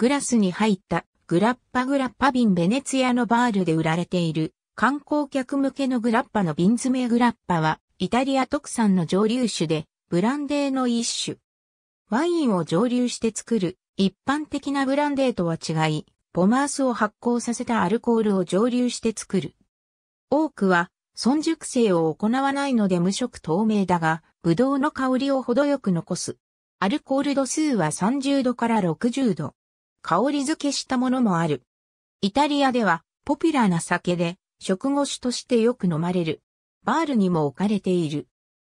グラスに入ったグラッパグラッパ瓶ベネツィアのバールで売られている観光客向けのグラッパの瓶詰めグラッパはイタリア特産の蒸留酒でブランデーの一種。ワインを蒸留して作る一般的なブランデーとは違い、ポマースを発酵させたアルコールを蒸留して作る。多くは、損熟成を行わないので無色透明だが、ブドウの香りを程よく残す。アルコール度数は30度から60度。香り付けしたものもある。イタリアではポピュラーな酒で食後酒としてよく飲まれる。バールにも置かれている。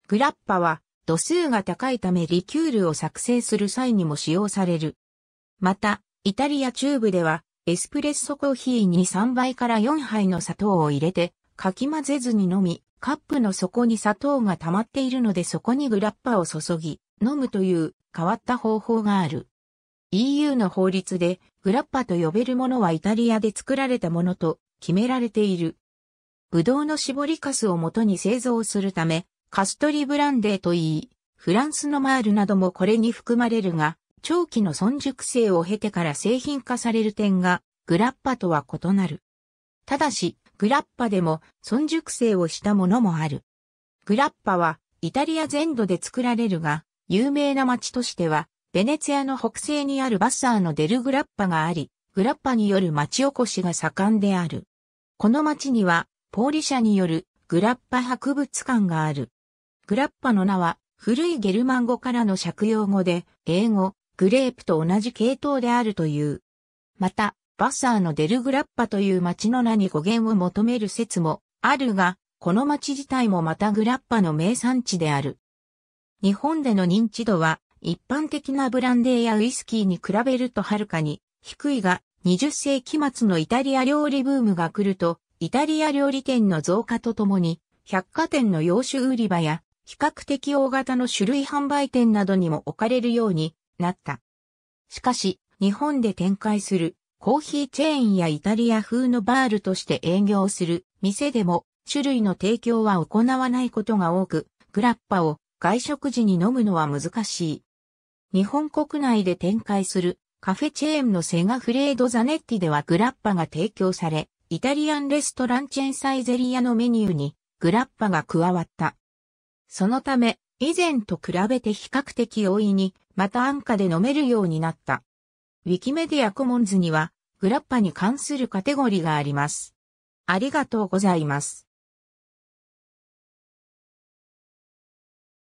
グラッパは度数が高いためリキュールを作成する際にも使用される。また、イタリア中部ではエスプレッソコーヒーに3杯から4杯の砂糖を入れてかき混ぜずに飲み、カップの底に砂糖が溜まっているのでそこにグラッパを注ぎ、飲むという変わった方法がある。EU の法律でグラッパと呼べるものはイタリアで作られたものと決められている。ブドウの絞りカスを元に製造するため、カストリブランデーといい、フランスのマールなどもこれに含まれるが、長期の存熟性を経てから製品化される点が、グラッパとは異なる。ただし、グラッパでも存熟性をしたものもある。グラッパは、イタリア全土で作られるが、有名な町としては、ベネツィアの北西にあるバッサーのデルグラッパがあり、グラッパによる町おこしが盛んである。この町には、ポーリ社によるグラッパ博物館がある。グラッパの名は、古いゲルマン語からの借用語で、英語、グレープと同じ系統であるという。また、バッサーのデルグラッパという町の名に語源を求める説もあるが、この町自体もまたグラッパの名産地である。日本での認知度は一般的なブランデーやウイスキーに比べるとはるかに低いが、20世紀末のイタリア料理ブームが来ると、イタリア料理店の増加とともに、百貨店の洋酒売り場や、比較的大型の種類販売店などにも置かれるようになった。しかし、日本で展開するコーヒーチェーンやイタリア風のバールとして営業する店でも種類の提供は行わないことが多く、グラッパを外食時に飲むのは難しい。日本国内で展開するカフェチェーンのセガフレードザネッティではグラッパが提供され、イタリアンレストランチェンサイゼリアのメニューにグラッパが加わった。そのため、以前と比べて比較的容易に、また安価で飲めるようになった。ウィキメディアコモンズには、グラッパに関するカテゴリーがあります。ありがとうございます。